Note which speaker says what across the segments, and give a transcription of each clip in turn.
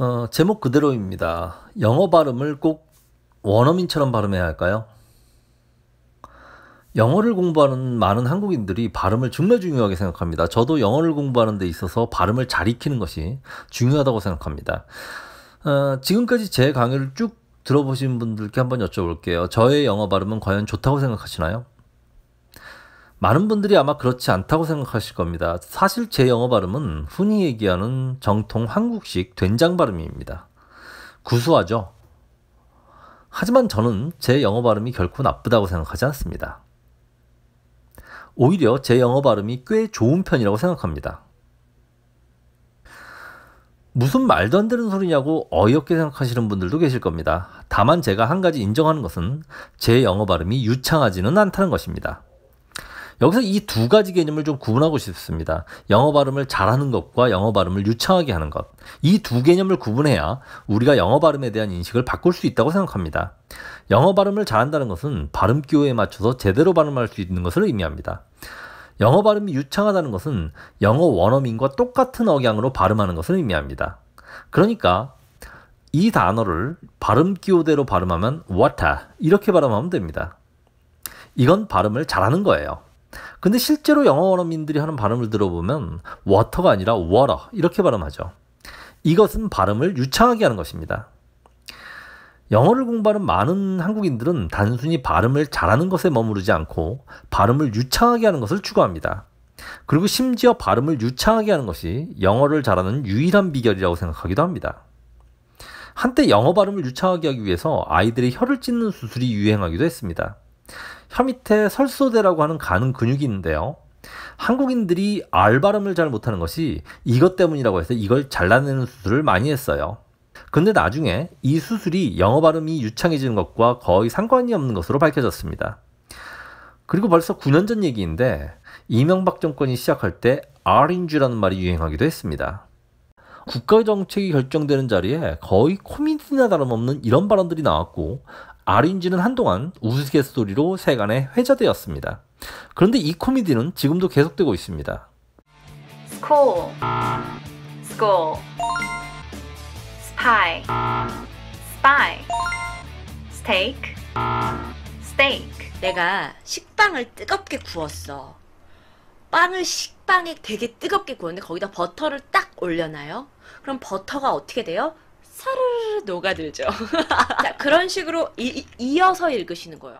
Speaker 1: 어, 제목 그대로입니다. 영어 발음을 꼭 원어민처럼 발음해야 할까요? 영어를 공부하는 많은 한국인들이 발음을 정말 중요하게 생각합니다. 저도 영어를 공부하는 데 있어서 발음을 잘 익히는 것이 중요하다고 생각합니다. 어, 지금까지 제 강의를 쭉 들어보신 분들께 한번 여쭤볼게요. 저의 영어 발음은 과연 좋다고 생각하시나요? 많은 분들이 아마 그렇지 않다고 생각하실 겁니다. 사실 제 영어 발음은 흔히 얘기하는 정통 한국식 된장 발음입니다. 구수하죠? 하지만 저는 제 영어 발음이 결코 나쁘다고 생각하지 않습니다. 오히려 제 영어 발음이 꽤 좋은 편이라고 생각합니다. 무슨 말도 안 되는 소리냐고 어이없게 생각하시는 분들도 계실 겁니다. 다만 제가 한 가지 인정하는 것은 제 영어 발음이 유창하지는 않다는 것입니다. 여기서 이 두 가지 개념을 좀 구분하고 싶습니다. 영어 발음을 잘하는 것과 영어 발음을 유창하게 하는 것. 이 두 개념을 구분해야 우리가 영어 발음에 대한 인식을 바꿀 수 있다고 생각합니다. 영어 발음을 잘한다는 것은 발음 기호에 맞춰서 제대로 발음할 수 있는 것을 의미합니다. 영어 발음이 유창하다는 것은 영어 원어민과 똑같은 억양으로 발음하는 것을 의미합니다. 그러니까 이 단어를 발음 기호대로 발음하면 water 이렇게 발음하면 됩니다. 이건 발음을 잘하는 거예요. 근데 실제로 영어민들이 원어 하는 발음을 들어보면 워터가 아니라 워러 이렇게 발음하죠. 이것은 발음을 유창하게 하는 것입니다. 영어를 공부하는 많은 한국인들은 단순히 발음을 잘하는 것에 머무르지 않고 발음을 유창하게 하는 것을 추구합니다. 그리고 심지어 발음을 유창하게 하는 것이 영어를 잘하는 유일한 비결이라고 생각하기도 합니다. 한때 영어 발음을 유창하게 하기 위해서 아이들의 혀를 찢는 수술이 유행하기도 했습니다. 혀 밑에 설소대라고 하는 가는 근육이 있는데요. 한국인들이 알 발음을 잘 못하는 것이 이것 때문이라고 해서 이걸 잘라내는 수술을 많이 했어요. 근데 나중에 이 수술이 영어 발음이 유창해지는 것과 거의 상관이 없는 것으로 밝혀졌습니다. 그리고 벌써 9년 전 얘기인데 이명박 정권이 시작할 때 R인주라는 말이 유행하기도 했습니다. 국가 정책이 결정되는 자리에 거의 코미디나 다름없는 이런 발언들이 나왔고 r 인지는 한동안 우스갯소리로 세간에 회자되었습니다. 그런데 이 코미디는 지금도 계속되고 있습니다. 스콜, 스콜, 스파이, 스파이, 스테이크, 스테이크. 내가 식빵을 뜨겁게 구웠어. 빵을 식빵에 되게 뜨겁게 구웠는데 거기다 버터를 딱 올려놔요. 그럼 버터가 어떻게 돼요? 사르르 녹아들죠. 자, 그런 식으로 이, 이어서 읽으시는 거예요.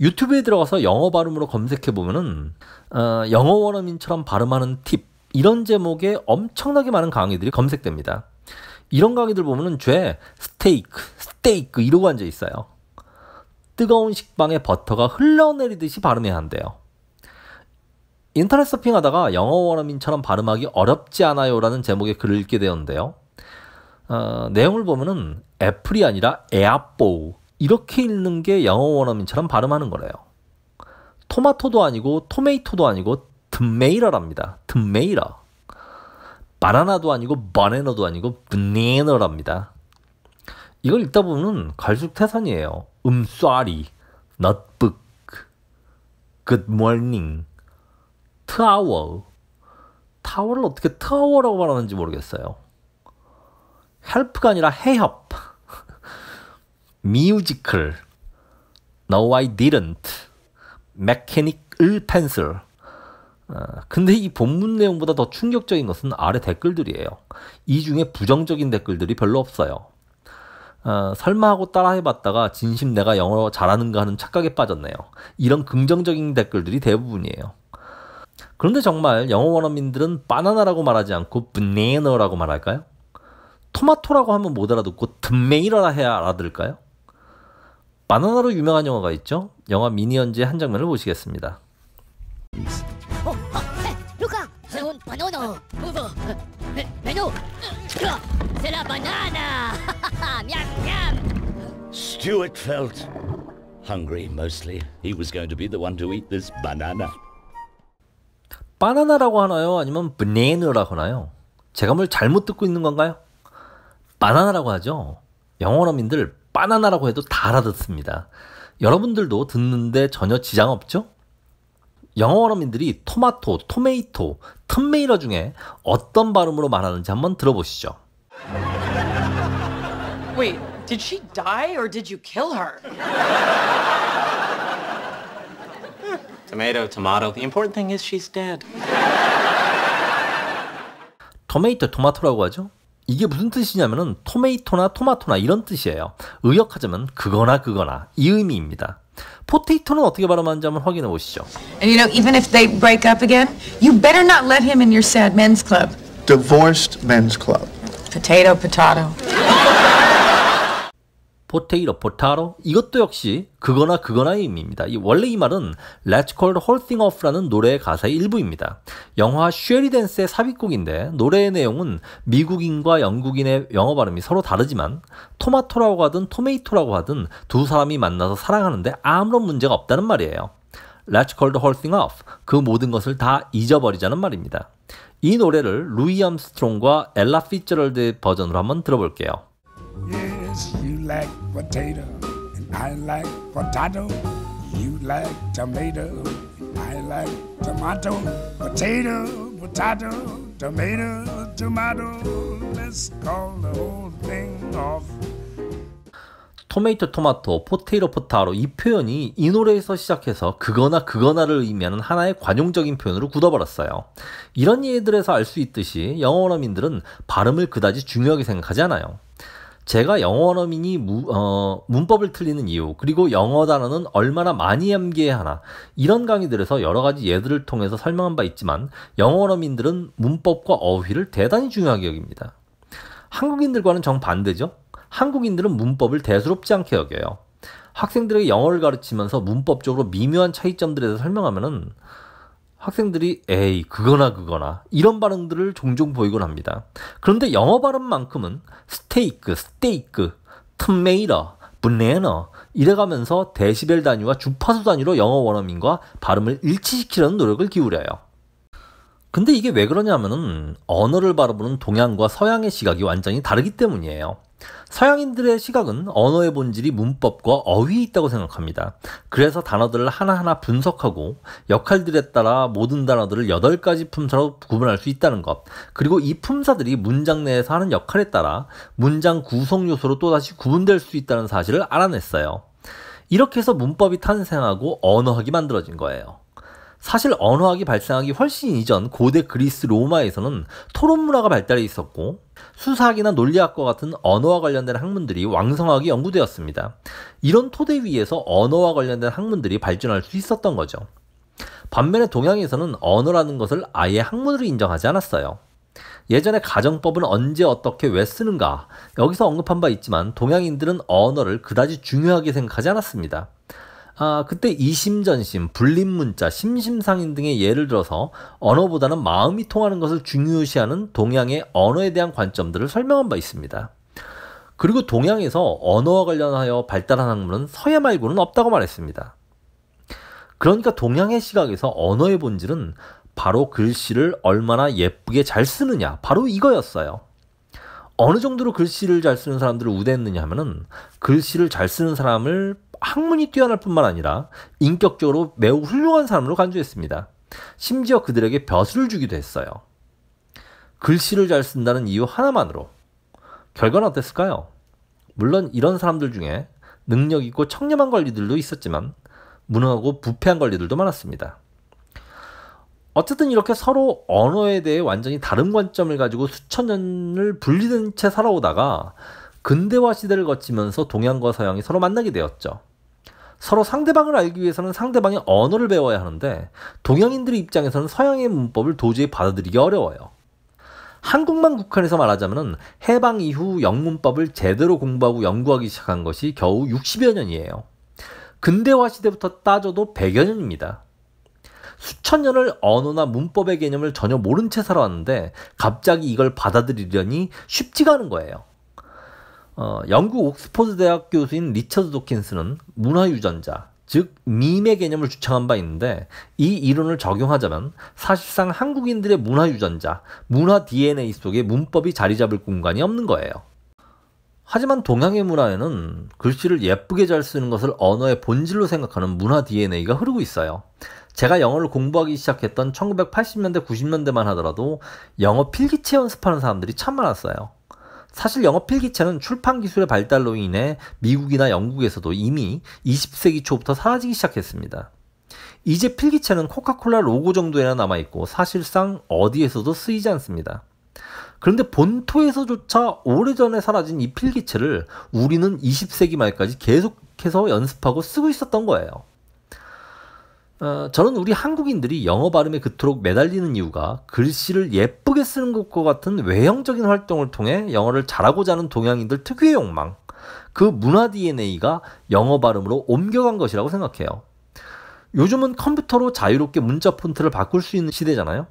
Speaker 1: 유튜브에 들어가서 영어 발음으로 검색해 보면은 어, 영어 원어민처럼 발음하는 팁 이런 제목의 엄청나게 많은 강의들이 검색됩니다. 이런 강의들 보면은 죄 스테이크 스테이크 이러고 앉아 있어요. 뜨거운 식빵에 버터가 흘러내리듯이 발음해야 한대요. 인터넷 서핑하다가 영어 원어민처럼 발음하기 어렵지 않아요라는 제목의 글을 읽게 되었는데요. 어, 내용을 보면은 애플이 아니라 에아뽀 이렇게 읽는 게 영어 원어민처럼 발음하는 거래요. 토마토도 아니고 토메이토도 아니고 드메이러랍니다. 드메이러. 바나나도 아니고 바네너도 아니고 브네너랍니다. 이걸 읽다 보면 갈수태산이에요. 록음 쏘리, 넛북, 굿모닝, 트아워. 타워를 어떻게 트 타워라고 말하는지 모르겠어요. 헬프가 아니라 해협. 뮤지컬. No, I didn't. 메케닉을 펜슬. 어, 근데 이 본문 내용보다 더 충격적인 것은 아래 댓글들이에요. 이 중에 부정적인 댓글들이 별로 없어요. 어, 설마 하고 따라해봤다가 진심 내가 영어 잘하는가 하는 착각에 빠졌네요. 이런 긍정적인 댓글들이 대부분이에요. 그런데 정말 영어 원어민들은 바나나라고 말하지 않고 b a n a 라고 말할까요? 토마토라고 하면 못 알아듣고 듬메이러라 해야 알아들을까요? 바나나로 유명한 영화가 있죠. 영화 미니언즈의 한 장면을 보시겠습니다. 어, 어, 루카, 새운 바나나, 우 어, 어, 메뉴, 세라 어, 바나나, 냠냠. s t e a r t felt hungry mostly. He was going to be the one to eat this banana. 바나나라고 하나요? 아니면 바네느라고 하나요? 제가 뭘 잘못 듣고 있는 건가요? 바나나라고 하죠. 영어로민들 바나나라고 해도 다 알아듣습니다. 여러분들도 듣는데 전혀 지장 없죠? 영어어민들이 토마토, 토메이토, 텀메이러 중에 어떤 발음으로 말하는지 한번 들어보시죠. Wait, did she die or did you kill her? Tomato, tomato. The important thing is she's dead. 토메이토, 토마토라고 하죠? 이게 무슨 뜻이냐면은 토메이토나 토마토나 이런 뜻이에요. 의역하자면 그거나 그거나 이 의미입니다. 포테이토는 어떻게 발음하는지 한번 확인해 보시죠. And you know, even if they break up again, you better not let him in your sad men's club. Divorced men's club. Potato, potato. 포테이로, 포타로 이것도 역시 그거나 그거나의 의미입니다. 원래 이 말은 Let's Call the Whole Thing Off라는 노래의 가사의 일부입니다. 영화 쉐리댄스의 삽입곡인데 노래의 내용은 미국인과 영국인의 영어 발음이 서로 다르지만 토마토라고 하든 토메이토라고 하든 두 사람이 만나서 사랑하는데 아무런 문제가 없다는 말이에요. Let's call the whole thing off. 그 모든 것을 다 잊어버리자는 말입니다. 이 노래를 루이 암스트롱과 엘라 피처럴드 버전으로 한번 들어볼게요. Yes. like potato, and I like potato. You like tomato, and I like tomato. Potato, potato, tomato, tomato. Let's call the whole thing off. 토메이토 토마토 포테이로 포타로 이 표현이 이 노래에서 시작해서 그거나 그거나를 의미하는 하나의 관용적인 표현으로 굳어버렸어요. 이런 예들에서 알 수 있듯이 영어 원어민들은 발음을 그다지 중요하게 생각하지 않아요. 제가 영어어민이 어, 문법을 틀리는 이유, 그리고 영어 단어는 얼마나 많이 암기해야 하나, 이런 강의들에서 여러 가지 예들을 통해서 설명한 바 있지만, 영어어민들은 문법과 어휘를 대단히 중요하게 여깁니다. 한국인들과는 정반대죠? 한국인들은 문법을 대수롭지 않게 여겨요. 학생들에게 영어를 가르치면서 문법적으로 미묘한 차이점들에 대해서 설명하면은 학생들이 에이 그거나 그거나 이런 발음들을 종종 보이곤 합니다. 그런데 영어 발음만큼은 스테이크, 스테이크, 토메이러, 분네너 이래가면서 데시벨 단위와 주파수 단위로 영어 원어민과 발음을 일치시키려는 노력을 기울여요. 근데 이게 왜 그러냐면은 언어를 바라보는 동양과 서양의 시각이 완전히 다르기 때문이에요. 서양인들의 시각은 언어의 본질이 문법과 어휘에 있다고 생각합니다. 그래서 단어들을 하나하나 분석하고 역할들에 따라 모든 단어들을 8가지 품사로 구분할 수 있다는 것. 그리고 이 품사들이 문장 내에서 하는 역할에 따라 문장 구성 요소로 또다시 구분될 수 있다는 사실을 알아냈어요. 이렇게 해서 문법이 탄생하고 언어학이 만들어진 거예요. 사실 언어학이 발생하기 훨씬 이전 고대 그리스 로마에서는 토론 문화가 발달해 있었고 수사학이나 논리학과 같은 언어와 관련된 학문들이 왕성하게 연구되었습니다. 이런 토대 위에서 언어와 관련된 학문들이 발전할 수 있었던 거죠. 반면에 동양에서는 언어라는 것을 아예 학문으로 인정하지 않았어요. 예전에 가정법은 언제 어떻게 왜 쓰는가 여기서 언급한 바 있지만 동양인들은 언어를 그다지 중요하게 생각하지 않았습니다. 아, 그때 이심전심, 불림문자, 심심상인 등의 예를 들어서 언어보다는 마음이 통하는 것을 중요시하는 동양의 언어에 대한 관점들을 설명한 바 있습니다. 그리고 동양에서 언어와 관련하여 발달한 학문은 서예 말고는 없다고 말했습니다. 그러니까 동양의 시각에서 언어의 본질은 바로 글씨를 얼마나 예쁘게 잘 쓰느냐, 바로 이거였어요. 어느 정도로 글씨를 잘 쓰는 사람들을 우대했느냐 하면은 글씨를 잘 쓰는 사람을 학문이 뛰어날 뿐만 아니라 인격적으로 매우 훌륭한 사람으로 간주했습니다. 심지어 그들에게 벼슬을 주기도 했어요. 글씨를 잘 쓴다는 이유 하나만으로 결과는 어땠을까요? 물론 이런 사람들 중에 능력 있고 청렴한 관리들도 있었지만 무능하고 부패한 관리들도 많았습니다. 어쨌든 이렇게 서로 언어에 대해 완전히 다른 관점을 가지고 수천 년을 분리된 채 살아오다가 근대화 시대를 거치면서 동양과 서양이 서로 만나게 되었죠. 서로 상대방을 알기 위해서는 상대방의 언어를 배워야 하는데 동양인들의 입장에서는 서양의 문법을 도저히 받아들이기 어려워요. 한국만 국한에서 말하자면 해방 이후 영문법을 제대로 공부하고 연구하기 시작한 것이 겨우 60여 년이에요. 근대화 시대부터 따져도 100여 년입니다. 수천 년을 언어나 문법의 개념을 전혀 모른 채 살아왔는데 갑자기 이걸 받아들이려니 쉽지가 않은 거예요. 어, 영국 옥스퍼드 대학 교수인 리처드 도킨스는 문화유전자, 즉 밈의 개념을 주창한 바 있는데 이 이론을 적용하자면 사실상 한국인들의 문화 유전자, 문화 DNA 속에 문법이 자리 잡을 공간이 없는 거예요. 하지만 동양의 문화에는 글씨를 예쁘게 잘 쓰는 것을 언어의 본질로 생각하는 문화 DNA가 흐르고 있어요. 제가 영어를 공부하기 시작했던 1980년대, 90년대만 하더라도 영어 필기체 연습하는 사람들이 참 많았어요. 사실 영어 필기체는 출판 기술의 발달로 인해 미국이나 영국에서도 이미 20세기 초부터 사라지기 시작했습니다. 이제 필기체는 코카콜라 로고 정도에나 남아있고 사실상 어디에서도 쓰이지 않습니다. 그런데 본토에서조차 오래전에 사라진 이 필기체를 우리는 20세기 말까지 계속해서 연습하고 쓰고 있었던 거예요. 어, 저는 우리 한국인들이 영어 발음에 그토록 매달리는 이유가 글씨를 예쁘게 쓰는 것과 같은 외형적인 활동을 통해 영어를 잘하고자 하는 동양인들 특유의 욕망, 그 문화 DNA가 영어 발음으로 옮겨간 것이라고 생각해요. 요즘은 컴퓨터로 자유롭게 문자 폰트를 바꿀 수 있는 시대잖아요.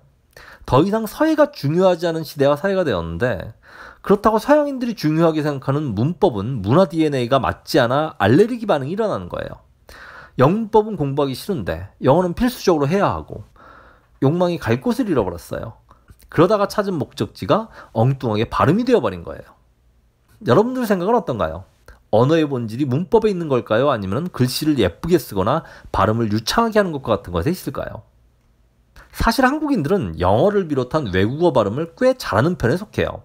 Speaker 1: 더 이상 서예가 중요하지 않은 시대와 사회가 되었는데 그렇다고 서양인들이 중요하게 생각하는 문법은 문화 DNA가 맞지 않아 알레르기 반응이 일어나는 거예요. 영법은 공부하기 싫은데 영어는 필수적으로 해야 하고 욕망이 갈 곳을 잃어버렸어요. 그러다가 찾은 목적지가 엉뚱하게 발음이 되어버린 거예요. 여러분들 생각은 어떤가요? 언어의 본질이 문법에 있는 걸까요? 아니면 글씨를 예쁘게 쓰거나 발음을 유창하게 하는 것과 같은 것에 있을까요? 사실 한국인들은 영어를 비롯한 외국어 발음을 꽤 잘하는 편에 속해요.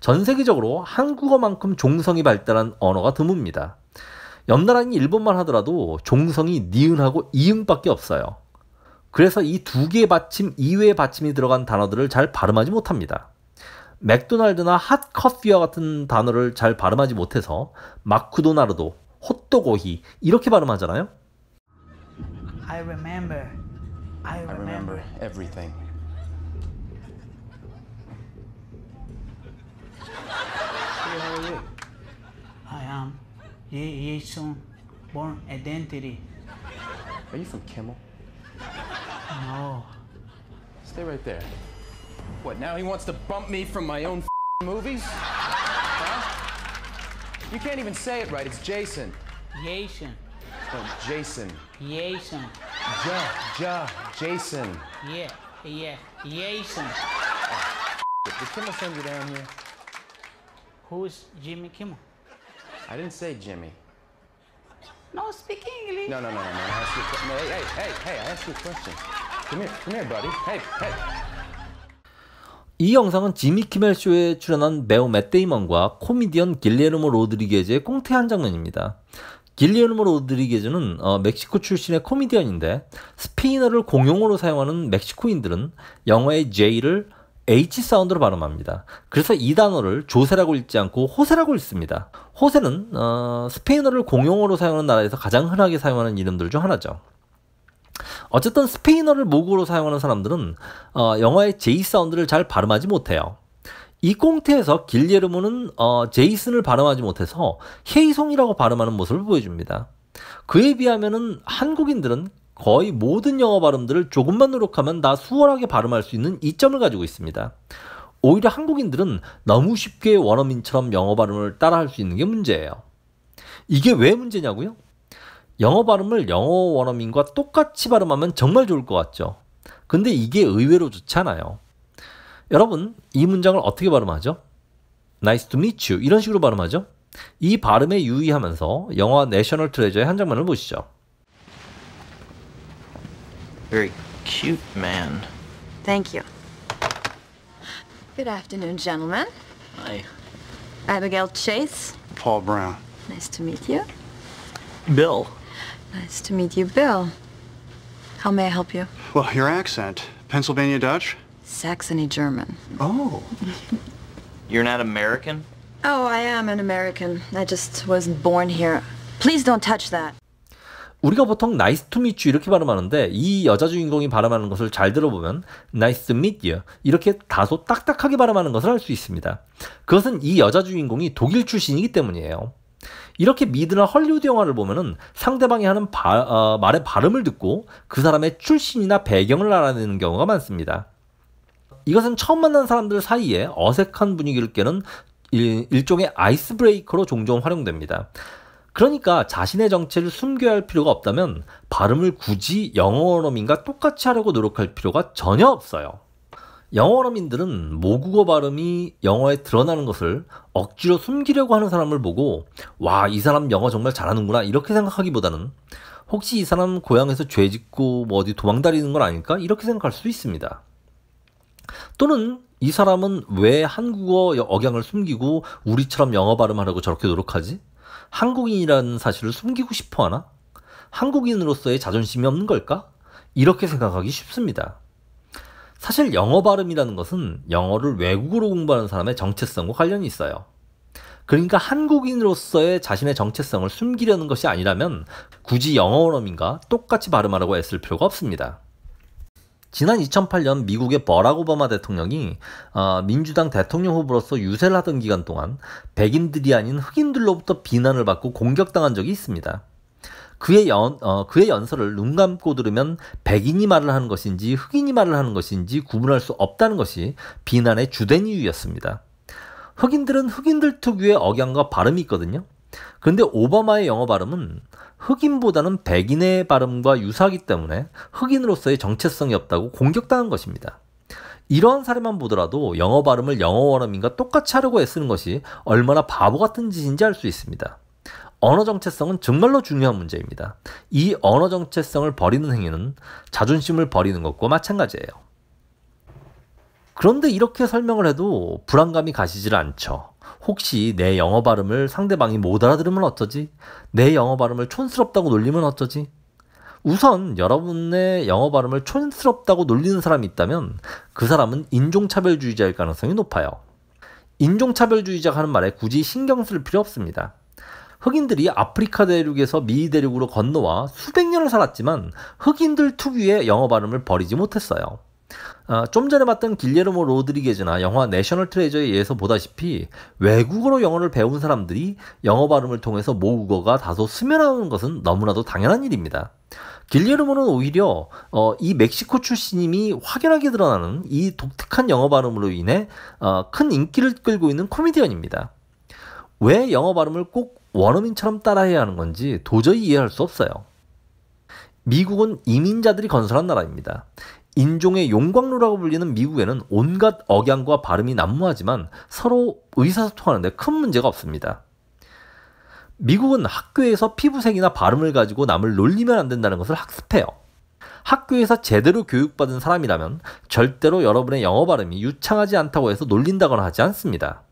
Speaker 1: 전 세계적으로 한국어만큼 종성이 발달한 언어가 드뭅니다. 옆나라인 일본만 하더라도 종성이 니은하고 이응밖에 없어요. 그래서 이 두 개의 받침 이외의 받침이 들어간 단어들을 잘 발음하지 못합니다. 맥도날드나 핫커피와 같은 단어를 잘 발음하지 못해서 마크도나르도, 호떡오히 이렇게 발음하잖아요. I remember. I remember everything. Jason Born Identity. Are you from Kimmel? No. Stay right there. What, now he wants to bump me from my own movies? Huh? You can't even say it right. It's Jason. Jason. Oh, Jason. Jason. Ja, ja, Jason. Yeah, yeah, Jason. Oh, Did Kimmel send you down here? Who's Jimmy Kimmel? I didn't say Jimmy. No, speak English. No, no, no, no, no. I asked you a no hey, hey, hey, hey, I asked you a question. Come here, come here, buddy. Hey, hey. 이 영상은 지미 키멜 쇼에 출연한 배우 맷 데이먼과 코미디언 길레르모 로드리게즈의 꽁태한 장면입니다. 길리오르모 로드리게즈는 어, 멕시코 출신의 코미디언인데 스페인어를 공용어로 사용하는 멕시코인들은 영어의 J를 H 사운드로 발음합니다. 그래서 이 단어를 조세라고 읽지 않고 호세라고 읽습니다. 호세는 어, 스페인어를 공용어로 사용하는 나라에서 가장 흔하게 사용하는 이름들 중 하나죠. 어쨌든 스페인어를 모국어로 사용하는 사람들은 어, 영어의 J 사운드를 잘 발음하지 못해요. 이 꽁트에서 길리에르모는 어, 제이슨을 발음하지 못해서 헤이송이라고 발음하는 모습을 보여줍니다. 그에 비하면 한국인들은 거의 모든 영어 발음들을 조금만 노력하면 다 수월하게 발음할 수 있는 이점을 가지고 있습니다. 오히려 한국인들은 너무 쉽게 원어민처럼 영어 발음을 따라할 수 있는 게 문제예요. 이게 왜 문제냐고요? 영어 발음을 영어 원어민과 똑같이 발음하면 정말 좋을 것 같죠. 근데 이게 의외로 좋지 않아요. 여러분, 이 문장을 어떻게 발음하죠? Nice to meet you. 이런 식으로 발음하죠? 이 발음에 유의하면서 영화 내셔널 트레저의 한 장면을 보시죠. very cute man. Thank you. Good afternoon, gentlemen. Hi. Abigail Chase. Paul Brown. Nice to meet you. Bill. Nice to meet you, Bill. How may I help you? Well, your accent. Pennsylvania Dutch? Saxony German. Oh. You're not American? Oh, I am an American. I just wasn't born here. Please don't touch that. 우리가 보통 nice to meet you 이렇게 발음하는데 이 여자 주인공이 발음하는 것을 잘 들어보면 nice to meet you 이렇게 다소 딱딱하게 발음하는 것을 알 수 있습니다. 그것은 이 여자 주인공이 독일 출신이기 때문이에요. 이렇게 미드나 헐리우드 영화를 보면은 상대방이 하는 바, 어, 말의 발음을 듣고 그 사람의 출신이나 배경을 알아내는 경우가 많습니다. 이것은 처음 만난 사람들 사이에 어색한 분위기를 깨는 일, 일종의 아이스 브레이커로 종종 활용됩니다. 그러니까 자신의 정체를 숨겨야 할 필요가 없다면 발음을 굳이 영어어민과 똑같이 하려고 노력할 필요가 전혀 없어요. 영어어민들은 모국어 발음이 영어에 드러나는 것을 억지로 숨기려고 하는 사람을 보고 와, 이 사람 영어 정말 잘하는구나 이렇게 생각하기보다는 혹시 이 사람 고향에서 죄 짓고 뭐 어디 도망다니는 건 아닐까? 이렇게 생각할 수 있습니다. 또는 이 사람은 왜 한국어 억양을 숨기고 우리처럼 영어 발음하려고 저렇게 노력하지? 한국인이라는 사실을 숨기고 싶어 하나? 한국인으로서의 자존심이 없는 걸까? 이렇게 생각하기 쉽습니다. 사실 영어 발음이라는 것은 영어를 외국어로 공부하는 사람의 정체성과 관련이 있어요. 그러니까 한국인으로서의 자신의 정체성을 숨기려는 것이 아니라면 굳이 영어 원어민과 똑같이 발음하라고 애쓸 필요가 없습니다. 지난 2008년 미국의 버락 오바마 대통령이 어, 민주당 대통령 후보로서 유세를 하던 기간 동안 백인들이 아닌 흑인들로부터 비난을 받고 공격당한 적이 있습니다. 그의 연, 어, 그의 연설을 눈 감고 들으면 백인이 말을 하는 것인지 흑인이 말을 하는 것인지 구분할 수 없다는 것이 비난의 주된 이유였습니다. 흑인들은 흑인들 특유의 억양과 발음이 있거든요. 그런데 오바마의 영어 발음은 흑인보다는 백인의 발음과 유사하기 때문에 흑인으로서의 정체성이 없다고 공격당한 것입니다. 이러한 사례만 보더라도 영어 발음을 영어 원어민과 똑같이 하려고 애쓰는 것이 얼마나 바보 같은 짓인지 알 수 있습니다. 언어 정체성은 정말로 중요한 문제입니다. 이 언어 정체성을 버리는 행위는 자존심을 버리는 것과 마찬가지예요. 그런데 이렇게 설명을 해도 불안감이 가시질 않죠. 혹시 내 영어 발음을 상대방이 못 알아들으면 어쩌지? 내 영어 발음을 촌스럽다고 놀리면 어쩌지? 우선 여러분의 영어 발음을 촌스럽다고 놀리는 사람이 있다면 그 사람은 인종차별주의자일 가능성이 높아요. 인종차별주의자가 하는 말에 굳이 신경 쓸 필요 없습니다. 흑인들이 아프리카 대륙에서 미 대륙으로 건너와 수백 년을 살았지만 흑인들 특유의 영어 발음을 버리지 못했어요. 아, 좀 전에 봤던 길레르모 로드리게즈나 영화 내셔널 트레저에 의해서 보다시피 외국어로 영어를 배운 사람들이 영어 발음을 통해서 모국어가 다소 스며나오는 것은 너무나도 당연한 일입니다. 길레르모는 오히려 어, 이 멕시코 출신임이 확연하게 드러나는 이 독특한 영어 발음으로 인해 어, 큰 인기를 끌고 있는 코미디언입니다. 왜 영어 발음을 꼭 원어민처럼 따라해야 하는 건지 도저히 이해할 수 없어요. 미국은 이민자들이 건설한 나라입니다. 인종의 용광로라고 불리는 미국에는 온갖 억양과 발음이 난무하지만 서로 의사소통하는데 큰 문제가 없습니다. 미국은 학교에서 피부색이나 발음을 가지고 남을 놀리면 안 된다는 것을 학습해요. 학교에서 제대로 교육받은 사람이라면 절대로 여러분의 영어 발음이 유창하지 않다고 해서 놀린다거나 하지 않습니다.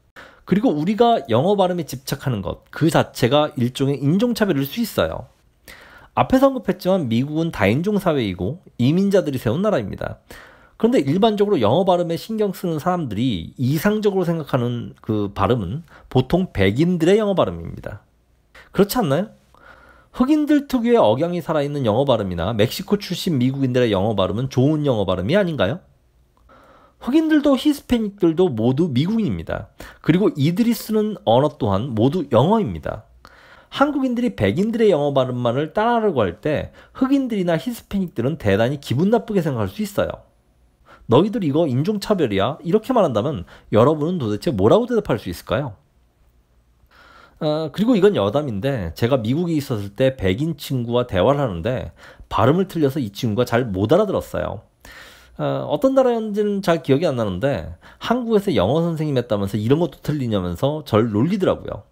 Speaker 1: 그리고 우리가 영어 발음에 집착하는 것 그 자체가 일종의 인종차별일 수 있어요. 앞에 서 언급했지만 미국은 다인종 사회이고 이민자들이 세운 나라입니다. 그런데 일반적으로 영어 발음에 신경 쓰는 사람들이 이상적으로 생각하는 그 발음은 보통 백인들의 영어 발음입니다. 그렇지 않나요? 흑인들 특유의 억양이 살아있는 영어 발음이나 멕시코 출신 미국인들의 영어 발음은 좋은 영어 발음이 아닌가요? 흑인들도 히스패닉들도 모두 미국인입니다. 그리고 이들이 쓰는 언어 또한 모두 영어입니다. 한국인들이 백인들의 영어 발음만을 따라하려고 할 때 흑인들이나 히스패닉들은 대단히 기분 나쁘게 생각할 수 있어요. 너희들 이거 인종차별이야? 이렇게 말한다면 여러분은 도대체 뭐라고 대답할 수 있을까요? 어, 그리고 이건 여담인데 제가 미국에 있었을 때 백인 친구와 대화를 하는데 발음을 틀려서 이 친구가 잘 못 알아들었어요. 어, 떤 나라였는지는 잘 기억이 안 나는데 한국에서 영어 선생님 했다면서 이런 것도 틀리냐면서 절 놀리더라고요.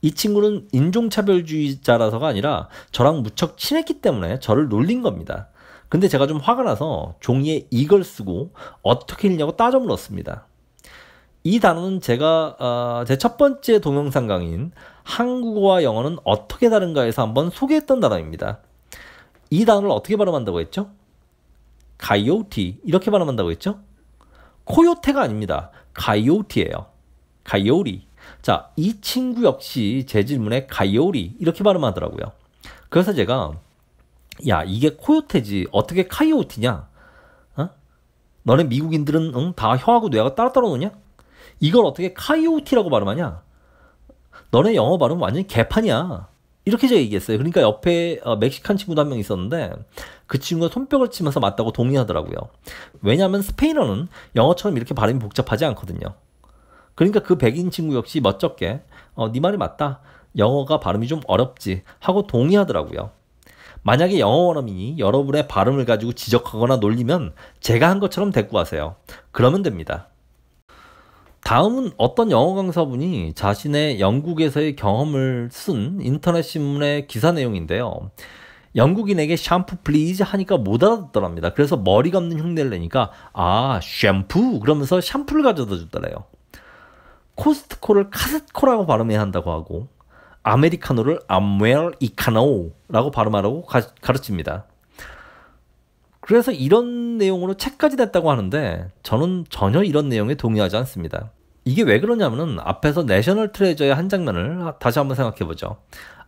Speaker 1: 이 친구는 인종차별주의자라서가 아니라 저랑 무척 친했기 때문에 저를 놀린 겁니다. 근데 제가 좀 화가 나서 종이에 이걸 쓰고 어떻게 읽냐고 따져 물었습니다. 이 단어는 제가 어, 아, 제첫 번째 동영상 강인 의 한국어와 영어는 어떻게 다른가에서 한번 소개했던 단어입니다. 이 단어를 어떻게 발음한다고 했죠? 가이오티 이렇게 발음한다고 했죠? 코요테가 아닙니다. 가이오티예요. 가이오리 자, 이 친구 역시 제 질문에 가이오리 이렇게 발음하더라고요. 그래서 제가 야 이게 코요테지 어떻게 카이오티냐? 어? 너네 미국인들은 응, 다 혀하고 뇌가 따로따로 노냐? 이걸 어떻게 카이오티라고 발음하냐? 너네 영어 발음 완전 개판이야. 이렇게 제가 얘기했어요. 그러니까 옆에 어, 멕시칸 친구도 한 명 있었는데 그 친구가 손뼉을 치면서 맞다고 동의하더라고요. 왜냐하면 스페인어는 영어처럼 이렇게 발음이 복잡하지 않거든요. 그러니까 그 백인 친구 역시 멋쩍게 어, 네 말이 맞다. 영어가 발음이 좀 어렵지 하고 동의하더라고요. 만약에 영어 원어민이 여러분의 발음을 가지고 지적하거나 놀리면 제가 한 것처럼 대꾸하세요. 그러면 됩니다. 다음은 어떤 영어 강사분이 자신의 영국에서의 경험을 쓴 인터넷 신문의 기사 내용인데요. 영국인에게 샴푸 플리즈 하니까 못 알아듣더랍니다. 그래서 머리 감는 흉내를 내니까 아 샴푸 그러면서 샴푸를 가져다 줬더래요. 코스트코를 카스코라고 발음해야 한다고 하고 아메리카노를 아메리카노라고 발음하라고 가, 르칩니다 그래서 이런 내용으로 책까지 냈다고 하는데 저는 전혀 이런 내용에 동의하지 않습니다. 이게 왜 그러냐면은 앞에서 내셔널 트레저의 한 장면을 다시 한번 생각해 보죠.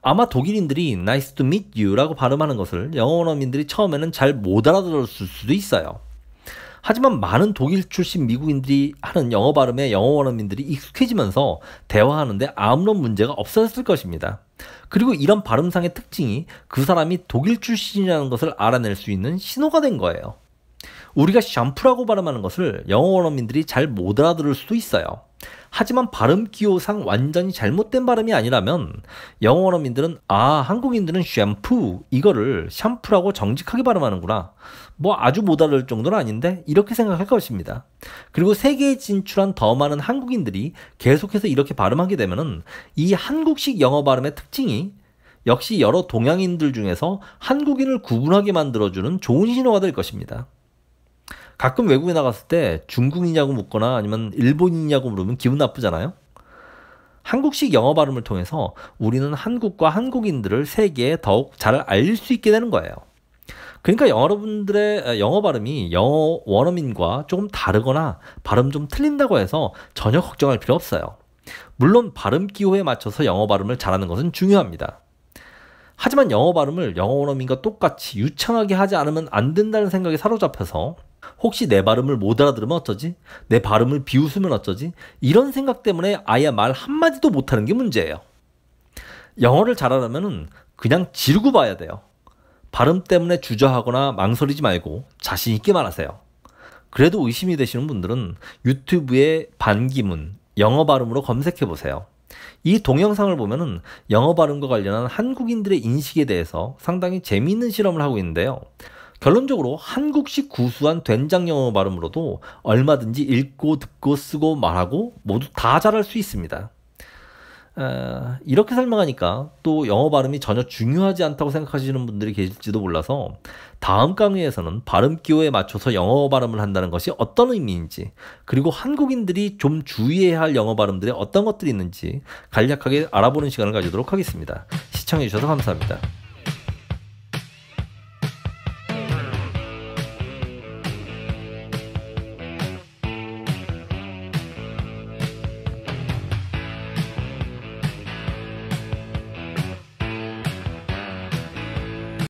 Speaker 1: 아마 독일인들이 nice to meet you라고 발음하는 것을 영어 원어민들이 처음에는 잘 못 알아들었을 수도 있어요. 하지만 많은 독일 출신 미국인들이 하는 영어 발음에 영어 원어민들이 익숙해지면서 대화하는데 아무런 문제가 없었을 것입니다. 그리고 이런 발음상의 특징이 그 사람이 독일 출신이라는 것을 알아낼 수 있는 신호가 된 거예요. 우리가 샴푸라고 발음하는 것을 영어 원어민들이 잘 못 알아들을 수도 있어요. 하지만 발음 기호상 완전히 잘못된 발음이 아니라면 영어 원어민들은 아 한국인들은 샴푸 이거를 샴푸라고 정직하게 발음하는구나 뭐 아주 못 알아들 정도는 아닌데 이렇게 생각할 것입니다. 그리고 세계에 진출한 더 많은 한국인들이 계속해서 이렇게 발음하게 되면은 이 한국식 영어 발음의 특징이 역시 여러 동양인들 중에서 한국인을 구분하게 만들어주는 좋은 신호가 될 것입니다. 가끔 외국에 나갔을 때 중국이냐고 묻거나 아니면 일본이냐고 물으면 기분 나쁘잖아요. 한국식 영어 발음을 통해서 우리는 한국과 한국인들을 세계에 더욱 잘 알릴 수 있게 되는 거예요. 그러니까 여러분들의 아, 영어 발음이 영어 원어민과 조금 다르거나 발음 좀 틀린다고 해서 전혀 걱정할 필요 없어요. 물론 발음 기호에 맞춰서 영어 발음을 잘하는 것은 중요합니다. 하지만 영어 발음을 영어 원어민과 똑같이 유창하게 하지 않으면 안 된다는 생각에 사로잡혀서 혹시 내 발음을 못 알아들으면 어쩌지? 내 발음을 비웃으면 어쩌지? 이런 생각 때문에 아예 말 한마디도 못하는 게 문제예요. 영어를 잘하려면 그냥 지르고 봐야 돼요. 발음 때문에 주저하거나 망설이지 말고 자신 있게 말하세요. 그래도 의심이 되시는 분들은 유튜브에 반기문 영어 발음으로 검색해 보세요. 이 동영상을 보면은 영어 발음과 관련한 한국인들의 인식에 대해서 상당히 재미있는 실험을 하고 있는데요. 결론적으로 한국식 구수한 된장 영어 발음으로도 얼마든지 읽고 듣고 쓰고 말하고 모두 다 잘할 수 있습니다. 이렇게 설명하니까 또 영어 발음이 전혀 중요하지 않다고 생각하시는 분들이 계실지도 몰라서 다음 강의에서는 발음 기호에 맞춰서 영어 발음을 한다는 것이 어떤 의미인지 그리고 한국인들이 좀 주의해야 할 영어 발음들에 어떤 것들이 있는지 간략하게 알아보는 시간을 가지도록 하겠습니다. 시청해주셔서 감사합니다.